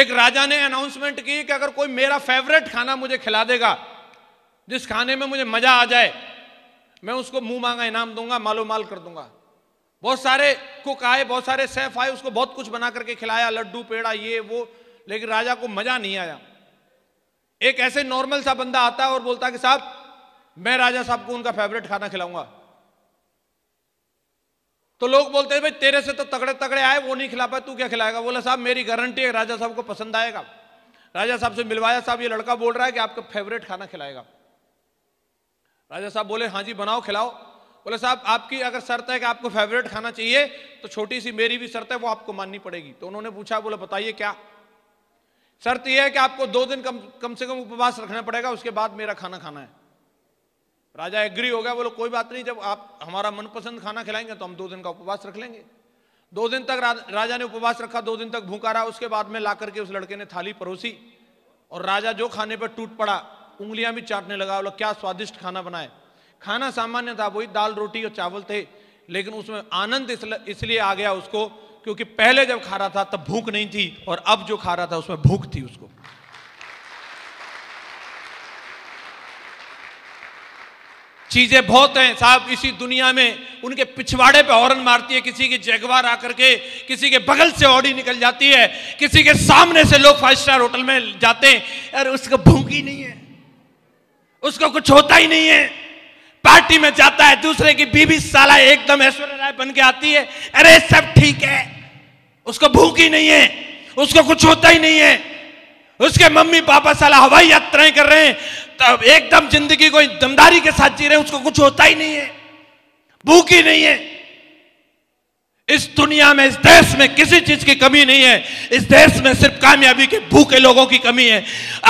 एक राजा ने अनाउंसमेंट की कि अगर कोई मेरा फेवरेट खाना मुझे खिला देगा जिस खाने में मुझे मजा आ जाए मैं उसको मुंह मांगा इनाम दूंगा मालो माल कर दूंगा बहुत सारे कुक आए बहुत सारे सेफ आए उसको बहुत कुछ बना करके खिलाया लड्डू पेड़ा ये वो लेकिन राजा को मजा नहीं आया एक ऐसे नॉर्मल सा बंदा आता है और बोलता कि साहब मैं राजा साहब को उनका फेवरेट खाना खिलाऊंगा तो लोग बोलते हैं भाई तेरे से तो तगड़े तगड़े आए वो नहीं खिला पाए तू क्या खिलाएगा बोला साहब मेरी गारंटी है राजा साहब को पसंद आएगा राजा साहब से मिलवाया साहब ये लड़का बोल रहा है कि आपका फेवरेट खाना खिलाएगा राजा साहब बोले हाँ जी बनाओ खिलाओ बोले साहब आपकी अगर शर्त है कि आपको फेवरेट खाना चाहिए तो छोटी सी मेरी भी शर्त है वो आपको माननी पड़ेगी तो उन्होंने पूछा बोले बताइए क्या शर्त यह है कि आपको दो दिन कम कम से कम उपवास रखना पड़ेगा उसके बाद मेरा खाना खाना है राजा एग्री हो गया बोलो कोई बात नहीं जब आप हमारा मनपसंद खाना खिलाएंगे तो हम दो दिन का उपवास रख लेंगे दो दिन तक राजा ने उपवास रखा दो दिन तक भूखा रहा उसके बाद में ला करके उस लड़के ने थाली परोसी और राजा जो खाने पर टूट पड़ा उंगलियां भी चाटने लगा बोला क्या स्वादिष्ट खाना बनाए खाना सामान्य था वही दाल रोटी और चावल थे लेकिन उसमें आनंद इसलिए आ गया उसको क्योंकि पहले जब खा रहा था तब भूख नहीं थी और अब जो खा रहा था उसमें भूख थी उसको चीज़ें बहुत हैं साहब इसी दुनिया में उनके पिछवाड़े पे हॉर्न मारती है किसी की जगवार आकर के किसी के बगल से ऑडी निकल जाती है किसी के सामने से लोग फाइव स्टार होटल में जाते हैं यार उसको भूख ही नहीं है उसको कुछ होता ही नहीं है पार्टी में जाता है दूसरे की बीबी साला एकदम ऐश्वर्य राय बन के आती है अरे सब ठीक है उसको भूख ही नहीं है उसको कुछ होता ही नहीं है उसके मम्मी पापा साला हवाई यात्राएं कर रहे हैं तब तो एकदम जिंदगी को दमदारी के साथ जी रहे हैं उसको कुछ होता ही नहीं है भूख ही नहीं है इस दुनिया में इस देश में किसी चीज की कमी नहीं है इस देश में सिर्फ कामयाबी के भूखे लोगों की कमी है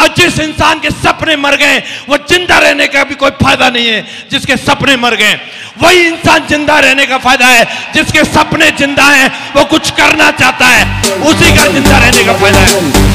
और जिस इंसान के सपने मर गए वो जिंदा रहने का भी कोई फायदा नहीं है जिसके सपने मर गए वही इंसान जिंदा रहने का फायदा है जिसके सपने जिंदा हैं वो कुछ करना चाहता है उसी का जिंदा रहने का फायदा है